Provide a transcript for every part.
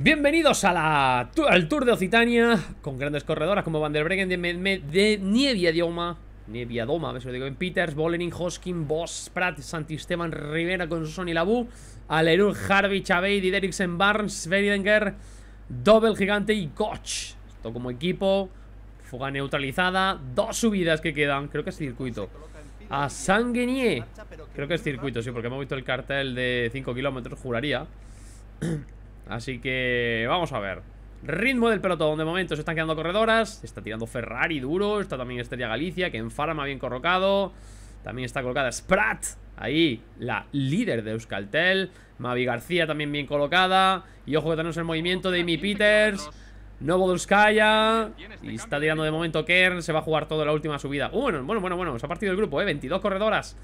Bienvenidos a la, al Tour de Occitania Con grandes corredoras como Van der Breggen De, de, de Nievia Dioma Nievia lo digo en Peters Bolenin, Hoskin, Boss, Pratt, Santisteban Rivera con Sony Labu Alerur, Harvey, Chavey, Dideriksen, Barnes Veridenger, Doble Gigante y Koch, esto como equipo Fuga neutralizada Dos subidas que quedan, creo que es circuito A Sanguenier Creo que es circuito, sí, porque hemos visto el cartel de 5 kilómetros, juraría Así que vamos a ver Ritmo del pelotón, de momento se están quedando corredoras Está tirando Ferrari duro Está también Estrella Galicia, que en Farma bien colocado También está colocada Sprat Ahí, la líder de Euskaltel Mavi García también bien colocada Y ojo que tenemos el movimiento de Amy Peters Duskaya este Y está tirando de momento Kern Se va a jugar toda la última subida uh, Bueno, bueno, bueno, bueno, se ha partido el grupo, eh 22 corredoras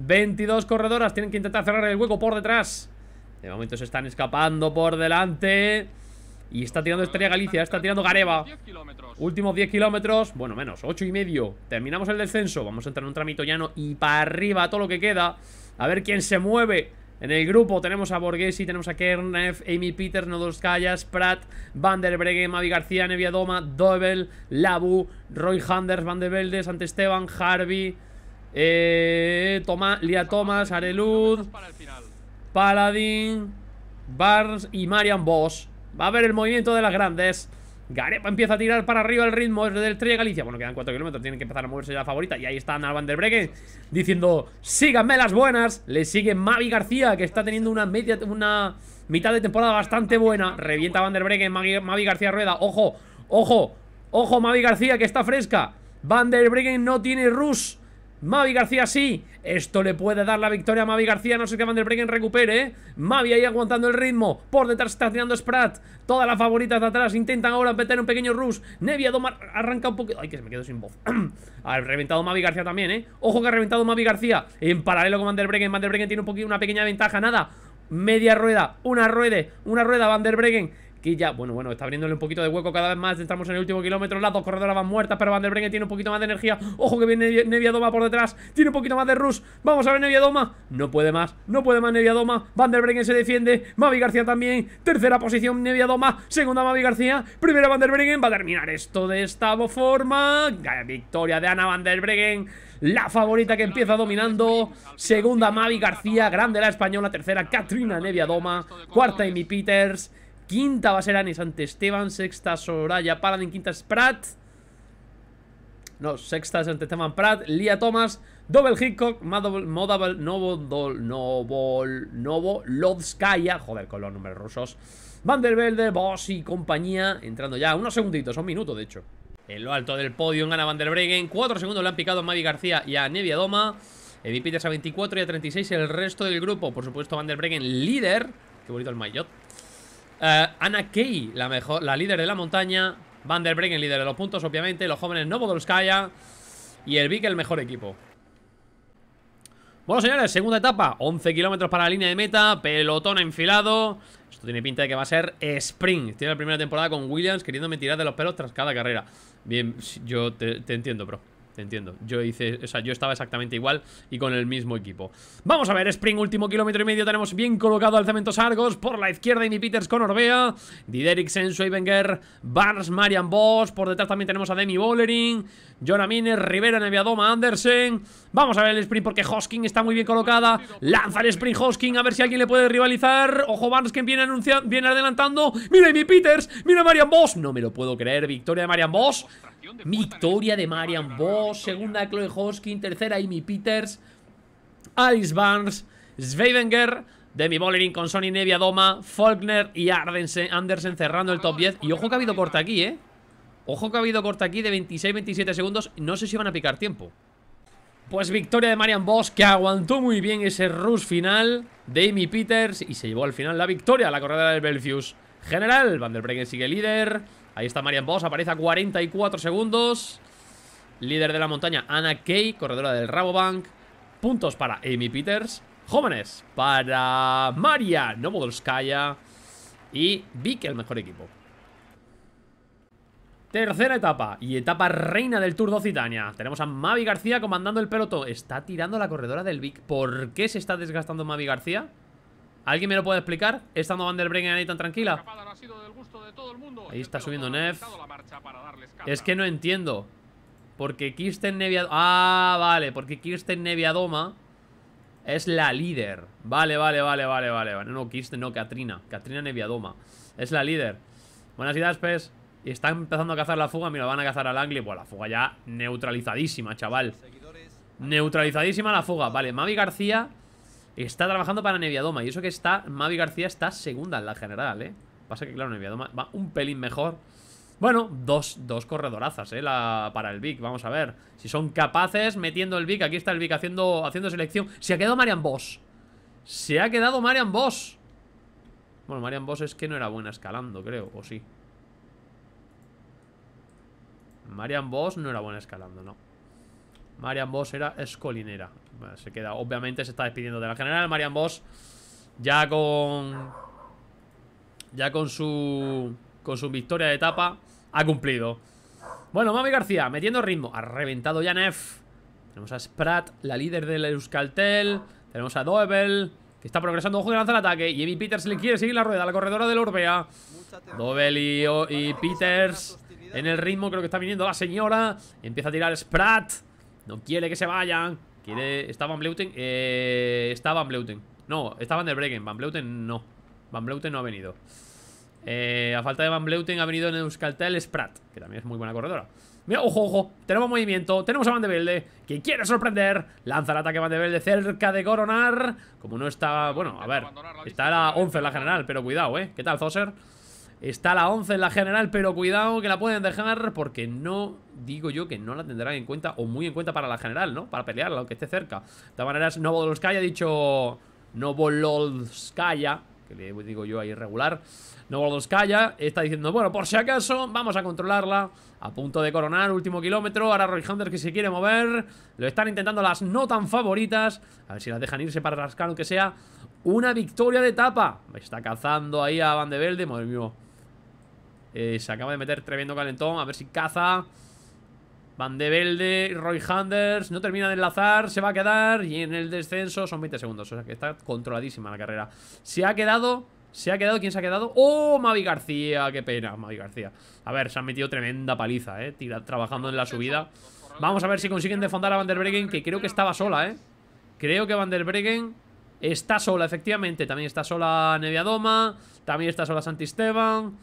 22 corredoras, tienen que intentar cerrar el hueco por detrás de momento se están escapando por delante. Y está tirando Estrella Galicia, está tirando Gareva. Últimos 10 kilómetros. Bueno, menos, 8 y medio. Terminamos el descenso. Vamos a entrar en un tramito llano y para arriba todo lo que queda. A ver quién se mueve. En el grupo tenemos a Borghesi, tenemos a Kernev, Amy Peters, Callas, Pratt, Van der Breggen, Mavi García, Neviadoma Doma, Labu, Roy Handers, Van de Velde, Ante Esteban, Harvey, eh, Toma, Lia Thomas, Arelud. Paladín, Barnes y Marian Boss. Va a haber el movimiento de las grandes. Garepa empieza a tirar para arriba el ritmo desde el de Galicia. Bueno, quedan 4 kilómetros, tienen que empezar a moverse ya la favorita. Y ahí está Ana van der Breggen diciendo, síganme las buenas. Le sigue Mavi García, que está teniendo una, media, una mitad de temporada bastante buena. Revienta van der Breggen, Mavi, García rueda. Ojo, ojo, ojo Mavi García, que está fresca. Van der Breggen no tiene rush. Mavi García sí, esto le puede dar la victoria a Mavi García, no sé qué Van der Breggen recupere, ¿eh? Mavi ahí aguantando el ritmo, por detrás está tirando Sprat, todas las favoritas de atrás intentan ahora meter un pequeño rush, Nevia Domar arranca un poquito, ay que se me quedo sin voz, ha reventado Mavi García también, ¿eh? Ojo que ha reventado Mavi García, en paralelo con Van der Breggen, Van der tiene un una pequeña ventaja, nada, media rueda, una rueda, una rueda Van der Breggen, y ya, bueno, bueno, está abriéndole un poquito de hueco cada vez más. Entramos en el último kilómetro. Las dos corredoras van muertas, pero Van der Brengen tiene un poquito más de energía. Ojo que viene Neviadoma por detrás. Tiene un poquito más de rush. Vamos a ver Neviadoma. No puede más, no puede más Neviadoma. Van der Brengen se defiende. Mavi García también. Tercera posición Neviadoma. Segunda Mavi García. Primera Van der Brengen. Va a terminar esto de esta forma. Victoria de Ana Van der Breggen la favorita que empieza dominando. Segunda, Mavi García, grande la española. Tercera, Katrina Neviadoma. Cuarta, Amy Peters. Quinta va a ser Anis ante Esteban. Sexta Soraya Paladin. Quinta Sprat, Pratt. No, sexta es ante Esteban Pratt. Lia Thomas. Double Hickok. Modable. Novo. novo. Novo. Lodskaya. Joder, con los números rusos. Vandervelde, Boss y compañía. Entrando ya. Unos segunditos. Un minuto, de hecho. En lo alto del podio gana Van der Cuatro segundos le han picado a Mavi García y a Nevia Doma. Eddie a 24 y a 36 el resto del grupo. Por supuesto, Van líder. Qué bonito el maillot. Eh, Ana Key, la, mejor, la líder de la montaña. Van der Bregen, líder de los puntos, obviamente. Los jóvenes Novodolskaya. Y el el mejor equipo. Bueno, señores, segunda etapa. 11 kilómetros para la línea de meta. Pelotón enfilado. Esto tiene pinta de que va a ser sprint. Tiene la primera temporada con Williams queriéndome tirar de los pelos tras cada carrera. Bien, yo te, te entiendo, bro entiendo. Yo hice, o sea, yo estaba exactamente igual y con el mismo equipo. Vamos a ver, Spring, último kilómetro y medio. Tenemos bien colocado Cementos Argos. Por la izquierda, Amy Peters con Orbea. y Schweibenger, Barnes, Marian Bosch. Por detrás también tenemos a Demi Bollering, Jonah Miner, Rivera, Neviadoma, Andersen. Vamos a ver el sprint porque Hosking está muy bien colocada. Lanza el Spring Hosking a ver si alguien le puede rivalizar. Ojo, Barnes que viene, viene adelantando. Mira Amy Peters, mira Marian Boss! No me lo puedo creer. Victoria de Marian Boss. Victoria de Marian Bosch segunda Chloe Hoskin, tercera Amy Peters, Alice Barnes, Zweibenger, Demi Bollering con Sony Nevia, Doma, Faulkner y Andersen cerrando el top 10. Y ojo que ha habido corta aquí, ¿eh? Ojo que ha habido corta aquí de 26-27 segundos. No sé si van a picar tiempo. Pues victoria de Marian Boss. que aguantó muy bien ese rush final de Amy Peters y se llevó al final la victoria a la corredora del Belfius. General, Van der Breggen sigue líder. Ahí está Marian Boss. aparece a 44 segundos. Líder de la montaña, Ana Kay, corredora del Rabobank. Puntos para Amy Peters. Jóvenes, para Maria Novodolskaya. Y Vic, el mejor equipo. Tercera etapa y etapa reina del Tour de Occitania. Tenemos a Mavi García comandando el pelotón. Está tirando la corredora del Vic. ¿Por qué se está desgastando Mavi García? ¿Alguien me lo puede explicar? Estando Van der Brengen ahí tan tranquila. Ahí está este subiendo Neff. Es que no entiendo. Porque Kirsten Neviadoma... Ah, vale, porque Kirsten Neviadoma es la líder. Vale, vale, vale, vale, vale. No, Kirsten, no, Katrina. Katrina Neviadoma. Es la líder. Buenas ideas, Pes. Y está empezando a cazar la fuga. Mira, van a cazar al Angli. Pues la fuga ya neutralizadísima, chaval. Neutralizadísima la fuga. Vale, Mavi García está trabajando para Neviadoma. Y eso que está, Mavi García está segunda en la general, ¿eh? Pasa que, claro, Neviadoma va un pelín mejor. Bueno, dos, corredorazas, eh, la, para el Vic, vamos a ver. Si son capaces metiendo el Vic, aquí está el Vic haciendo, haciendo selección. Se ha quedado Marian Boss. Se ha quedado Marian Boss. Bueno, Marian Boss es que no era buena escalando, creo, o sí. Marian Boss no era buena escalando, no. Marian Boss era escolinera. se queda, obviamente se está despidiendo de la general. Marian Boss ya con... Ya con su con su victoria de etapa, ha cumplido. Bueno, Mami García, metiendo ritmo. Ha reventado Neff Tenemos a Sprat, la líder del Euskaltel. Tenemos a Doebel, que está progresando. Ojo que lanza el ataque. Y Evie Peters le quiere seguir la rueda, la corredora del Orbea. Doebel y, Peters en el ritmo. Creo que está viniendo la señora. Empieza a tirar Sprat. No quiere que se vayan. Quiere. Está Van Bleuten. Eh, está Van Bleuten. No, está Van der Bregen. Van Bleuten no. Van Bleuten no ha venido. Eh, a falta de Van Bleuten ha venido en Euskaltel Sprat, que también es muy buena corredora. Mira, ojo, ojo, tenemos movimiento, tenemos a Van de Velde, que quiere sorprender, lanza el ataque Van de Velde cerca de coronar, como no está, bueno, a ver, está la 11 en la general, pero cuidado, ¿eh? ¿Qué tal, Zoser? Está la 11 en la general, pero cuidado que la pueden dejar porque no, digo yo, que no la tendrán en cuenta o muy en cuenta para la general, ¿no? Para pelearla, aunque esté cerca. De todas maneras, Novodolskaya ha dicho Novoloskaya que le digo yo ahí regular. Calla. está diciendo, bueno, por si acaso, vamos a controlarla. A punto de coronar, último kilómetro. Ahora Roy Hunter que se quiere mover. Lo están intentando las no tan favoritas. A ver si las dejan irse para rascar, aunque sea una victoria de etapa. Está cazando ahí a Van de Velde, madre mía. Eh, se acaba de meter tremendo calentón. A ver si caza. Van de Velde, Roy Handers, no termina de enlazar, se va a quedar y en el descenso son 20 segundos. O sea que está controladísima la carrera. Se ha quedado... ¿Se ha quedado? ¿Quién se ha quedado? ¡Oh, Mavi García! ¡Qué pena, Mavi García! A ver, se han metido tremenda paliza, ¿eh? Tira, trabajando en la subida. Vamos a ver si consiguen defondar a Van der que creo que estaba sola, ¿eh? Creo que Van der Breggen está sola, efectivamente. También está sola Neviadoma, también está sola Santi Esteban.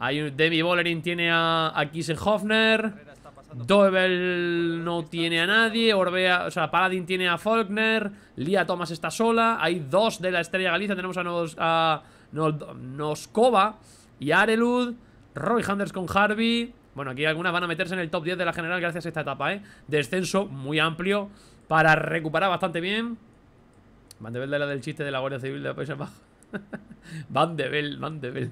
Hay, Demi Bollering tiene a, a Kise Hofner. Doebel no tiene a nadie. Orbea, o sea, Paladin tiene a Faulkner. Lia Thomas está sola. Hay dos de la Estrella Galicia. Tenemos a, Nos, a Noskova y Arelud. Roy Handers con Harvey. Bueno, aquí algunas van a meterse en el top 10 de la general gracias a esta etapa, ¿eh? Descenso muy amplio para recuperar bastante bien. Van de de la del chiste de la Guardia Civil de la Van de bell Van de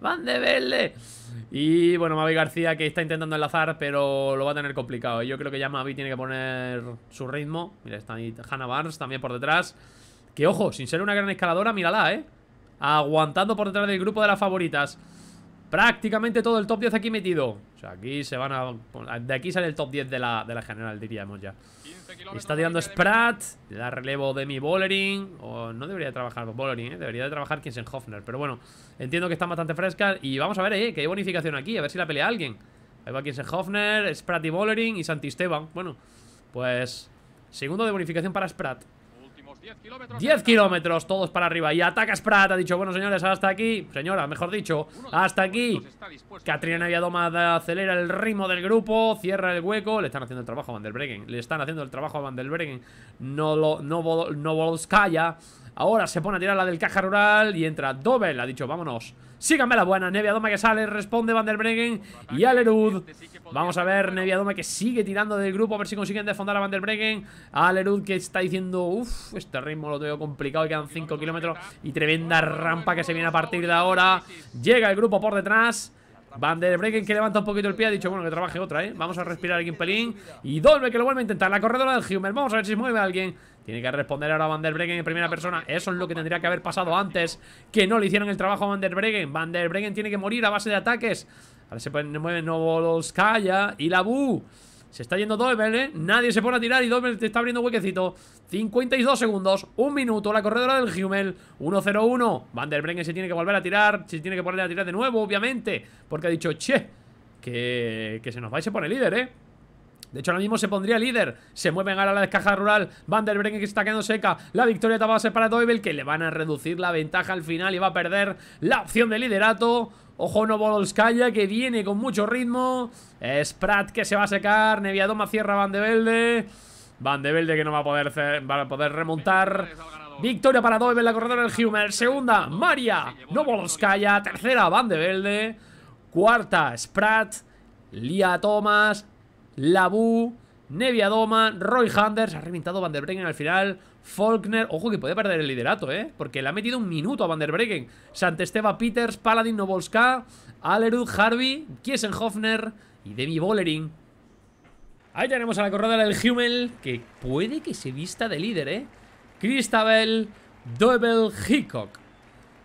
Van de verde. Y bueno, Mavi García que está intentando enlazar, pero lo va a tener complicado. Yo creo que ya Mavi tiene que poner su ritmo. Mira, está ahí Hannah Barnes también por detrás. Que ojo, sin ser una gran escaladora, mírala, ¿eh? Aguantando por detrás del grupo de las favoritas. Prácticamente todo el top 10 aquí metido. O sea, aquí se van a... De aquí sale el top 10 de la, de la general, diríamos ya. Está tirando Sprat. La relevo de mi Bollering. O no debería trabajar Bollering, ¿eh? Debería de trabajar Kinsenhoffner. Pero bueno, entiendo que están bastante frescas. Y vamos a ver, ¿eh? Que hay bonificación aquí. A ver si la pelea alguien. Ahí va Kinsenhoffner, Sprat y Bollering y Santi Esteban. Bueno, pues... Segundo de bonificación para Sprat. 10 kilómetros, todos para arriba. Y ataca Sprat, ha dicho, bueno señores, hasta aquí. Señora, mejor dicho, hasta aquí. Catriana Viadoma acelera el ritmo del grupo, cierra el hueco. Le están haciendo el trabajo a Van der Breggen. Le están haciendo el trabajo a Van der Breggen. No, lo, no, no, Ahora se pone a tirar la del caja rural y entra Dobel. Ha dicho, vámonos. Síganme la buena. Neviadoma que sale, responde Van der Breggen y Alerud. Vamos a ver, Neviadoma que sigue tirando del grupo, a ver si consiguen desfondar a Van der Breggen. Alerud que está diciendo, uff, este ritmo lo tengo complicado quedan 5 kilómetros. Y tremenda rampa que se viene a partir de ahora. Llega el grupo por detrás. Van der Breken que levanta un poquito el pie Ha dicho, bueno, que trabaje otra, ¿eh? Vamos a respirar aquí un pelín Y Dolbe que lo vuelve a intentar La corredora del Humer Vamos a ver si mueve a alguien tiene que responder ahora Van der en primera persona. Eso es lo que tendría que haber pasado antes. Que no le hicieron el trabajo a Van der Bregen. Van der tiene que morir a base de ataques. Ahora se mueve Calla y la Bu. Se está yendo Doebel, ¿eh? Nadie se pone a tirar y Doebel te está abriendo huequecito. 52 segundos, un minuto, la corredora del Hummel. 1-0-1. Van der Brengen se tiene que volver a tirar, se tiene que poner a tirar de nuevo, obviamente. Porque ha dicho, che, que, que se nos va y se pone líder, ¿eh? De hecho, ahora mismo se pondría líder. Se mueven ahora la caja rural. Van der Brengen que está quedando seca. La victoria está base para Doebel, que le van a reducir la ventaja al final y va a perder la opción de liderato. Ojo Novolskaya que viene con mucho ritmo. Sprat que se va a secar. Neviadoma cierra Van de Velde. Van de Velde que no va a poder, va a poder remontar. Victoria para Doebel la corredora del Humer. Segunda, Maria Novolskaya. Tercera, Van de Velde. Cuarta, Sprat. Lía Thomas. Labu. Nevia Roy Handers, ha reventado Van der Breggen al final, Faulkner, ojo que puede perder el liderato, ¿eh? Porque le ha metido un minuto a Van der Breggen, Santesteva Peters, Paladin Novolska, Alerud, Harvey, Kiesenhofner y Demi Bollering. Ahí tenemos a la corredora del Hummel, que puede que se vista de líder, ¿eh? Cristabel, Doebel, Hickok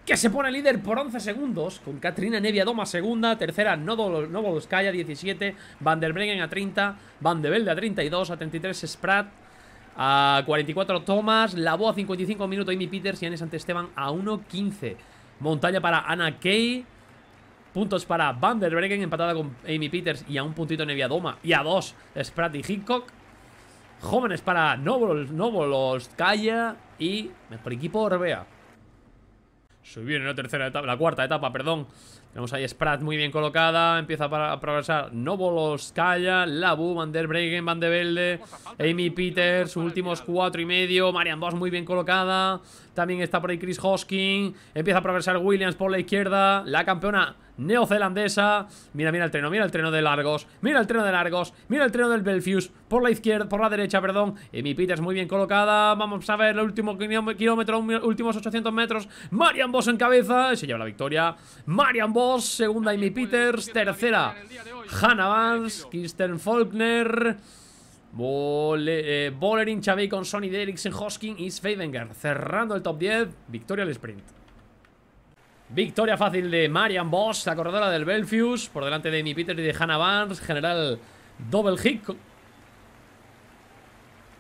que se pone líder por 11 segundos, con Katrina Neviadoma segunda, tercera Novoloskaya, 17, Van der Bregen a 30, Van de Velde a 32, a 33 Sprat, a 44 Thomas, Labo a 55 minutos, Amy Peters y Anne Esteban a 1.15. Montaña para Ana Kay, puntos para Van der Bregen empatada con Amy Peters y a un puntito Neviadoma y a dos, Sprat y Hickok. Jóvenes para Novoloskaya. y mejor equipo Orbea. Subir en la tercera etapa, la cuarta etapa, perdón vemos ahí Sprat muy bien colocada. Empieza a progresar Calla Labu, Van der Bregen, Van de Velde, Amy Peters, últimos cuatro y medio. Marian Boss muy bien colocada. También está por ahí Chris Hoskin. Empieza a progresar Williams por la izquierda. La campeona neozelandesa. Mira, mira el treno, mira el treno de largos. Mira el treno de largos. Mira el treno del Belfius, Por la izquierda, por la derecha, perdón. Amy Peters muy bien colocada. Vamos a ver el último kilómetro, últimos 800 metros. Marian Boss en cabeza. Se lleva la victoria. Marian Boss segunda Amy Peters, tercera Hannah Vance, Kirsten Faulkner, eh, Bollering eh, con Sonny Derrickson, Hoskin y Sveidenger. Cerrando el top 10, victoria al sprint. Victoria fácil de Marian Boss, la corredora del Belfius, por delante de Amy Peters y de Hannah Vance, general Double Hitchcock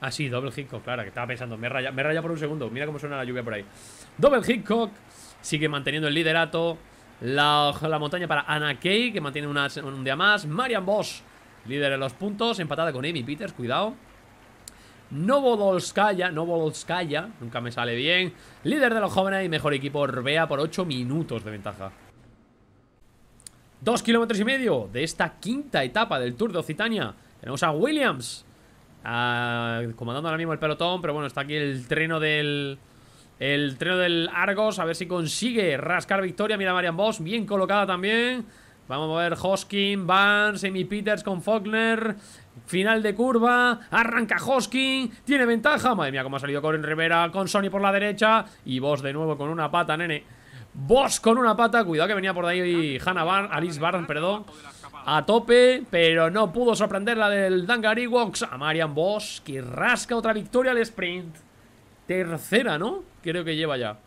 Ah, sí, Double Hickok, oh, claro, que estaba pensando. Me raya, me raya por un segundo. Mira cómo suena la lluvia por ahí. Double Hickok sigue manteniendo el liderato la, la montaña para Ana Kay, que mantiene un día más. Marian Bosch, líder en los puntos, empatada con Amy Peters, cuidado. Novodolskaya, Novodolskaya, nunca me sale bien. Líder de los jóvenes y mejor equipo Orbea por 8 minutos de ventaja. Dos kilómetros y medio de esta quinta etapa del Tour de Occitania. Tenemos a Williams ah, comandando ahora mismo el pelotón, pero bueno, está aquí el treno del, el treno del Argos, a ver si consigue rascar victoria. Mira Marian Boss, bien colocada también. Vamos a ver Hoskin, Vance, Amy Peters con Faulkner. Final de curva, arranca Hoskin, tiene ventaja. Madre mía, cómo ha salido Corin Rivera con Sony por la derecha. Y Boss de nuevo con una pata, nene. Boss con una pata, cuidado que venía por ahí Hannah Barn, Alice Barnes perdón. A tope, pero no pudo sorprender la del Walks a Marian Boss, que rasca otra victoria al sprint. Tercera, ¿no? creo que lleva ya.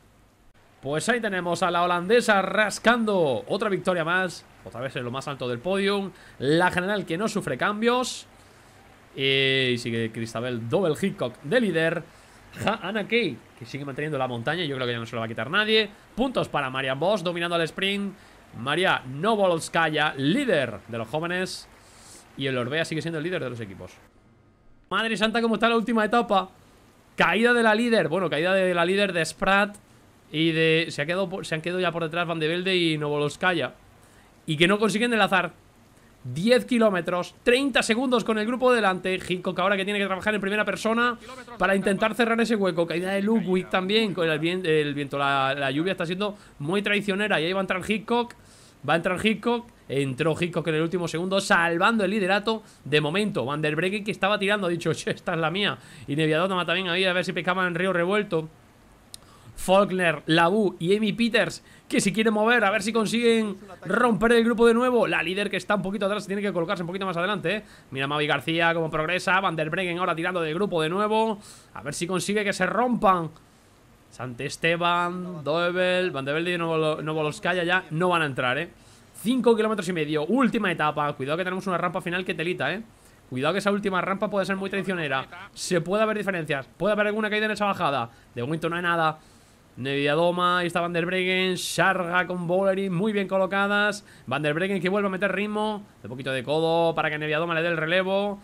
Pues ahí tenemos a la holandesa rascando otra victoria más. Otra vez en lo más alto del podium. La general que no sufre cambios. Eh, y sigue Cristabel Double Hickok de líder. Ana Kay, que sigue manteniendo la montaña. Yo creo que ya no se lo va a quitar nadie. Puntos para María Boss, dominando el sprint. María Novolskaya, líder de los jóvenes. Y el Orbea sigue siendo el líder de los equipos. Madre santa, ¿cómo está la última etapa? Caída de la líder. Bueno, caída de la líder de Sprat. Y de. Se, ha quedado, se han quedado ya por detrás Van de Velde y Novoloskaya. Y que no consiguen azar. 10 kilómetros, 30 segundos con el grupo delante. Hickok ahora que tiene que trabajar en primera persona para intentar cerrar ese hueco. Caída de Ludwig también con el, viento. La, la, lluvia está siendo muy traicionera. Y ahí va a entrar Hickok. Va a entrar Hitchcock. Entró Hitchcock en el último segundo, salvando el liderato. De momento, Van der Bregen, que estaba tirando, ha dicho, esta es la mía. Y Neviadotama también ahí, a ver si picaban en Río Revuelto. Faulkner, Labu y Amy Peters que si quieren mover, a ver si consiguen romper el grupo de nuevo. La líder que está un poquito atrás tiene que colocarse un poquito más adelante. ¿eh? Mira Mavi García cómo progresa. Van der Breggen ahora tirando del grupo de nuevo. A ver si consigue que se rompan Sante Esteban, Doebel, Velde y Novoloskaya ya no van a entrar, ¿eh? 5 kilómetros y medio, última etapa. Cuidado que tenemos una rampa final que telita, ¿eh? Cuidado que esa última rampa puede ser muy traicionera. Se puede haber diferencias. Puede haber alguna caída en esa bajada. De momento no hay nada. Neviadoma, ahí está Van der Breggen, Sharga con Bowlery. muy bien colocadas. Van der Breggen que vuelve a meter ritmo. De poquito de codo para que Neviadoma le dé el relevo.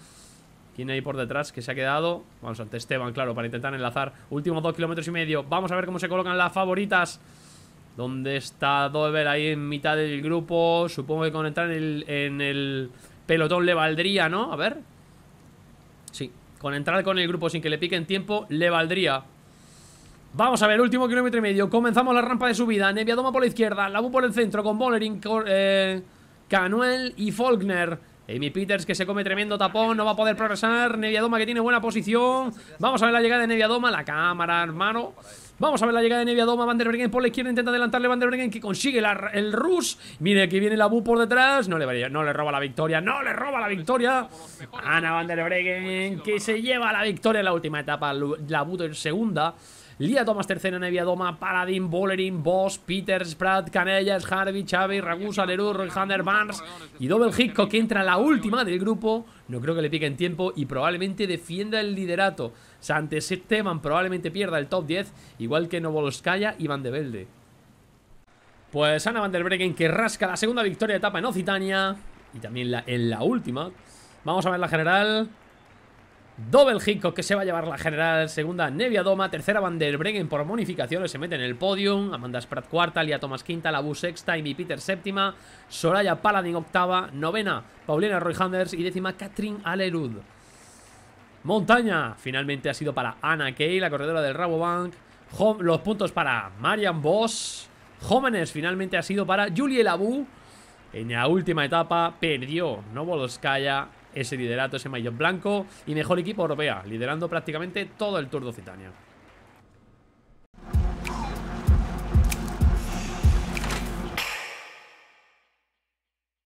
¿Quién hay por detrás que se ha quedado Vamos ante Esteban, claro, para intentar enlazar Últimos dos kilómetros y medio Vamos a ver cómo se colocan las favoritas ¿Dónde está Dover ahí en mitad del grupo? Supongo que con entrar en el, pelotón le valdría, ¿no? A ver Sí, con entrar con el grupo sin que le piquen tiempo Le valdría Vamos a ver, último kilómetro y medio Comenzamos la rampa de subida Nevia Doma por la izquierda Labu por el centro Con Bollering, eh, Canuel y Faulkner Amy Peters que se come tremendo tapón, no va a poder progresar. Neviadoma que tiene buena posición. Vamos a ver la llegada de Neviadoma, la cámara, hermano. Vamos a ver la llegada de Neviadoma. Van der Breggen por la izquierda intenta adelantarle Van der Breggen que consigue el rush. Mire que viene la Bu por detrás. No le, no le roba la victoria, no le roba la victoria. Ana Van der que se lleva la victoria en la última etapa. La Bu en segunda. Lía Thomas, tercera, Nevia Doma, Paladin, Bolerin, Boss, Peters, Pratt, Canellas, Harvey, Chávez, Ragusa, Leroux, Alexander Barnes y Double Hicko, que entra la última del grupo. No creo que le pique en tiempo y probablemente defienda el liderato. ante Seteman probablemente pierda el top 10, igual que Novoloskaya y Van de Velde. Pues Ana Van der Breggen que rasca la segunda victoria de etapa en Occitania y también en la última. Vamos a ver la general. Double Hickok que se va a llevar la general, segunda Nevia Doma, tercera Van der Breggen por bonificaciones, se mete en el podium, Amanda Spratt cuarta, Lia Thomas quinta, Labu sexta, Amy Peter séptima, Soraya Paladin octava, novena Paulina Roy y décima Katrin Alerud. Montaña, finalmente ha sido para Anna Kay, la corredora del Rabobank, los puntos para Marian Voss, Jóvenes finalmente ha sido para Julie Labu, en la última etapa perdió Novoloskaya ese liderato, ese mayor blanco y mejor equipo europea, liderando prácticamente todo el Tour de Occitania.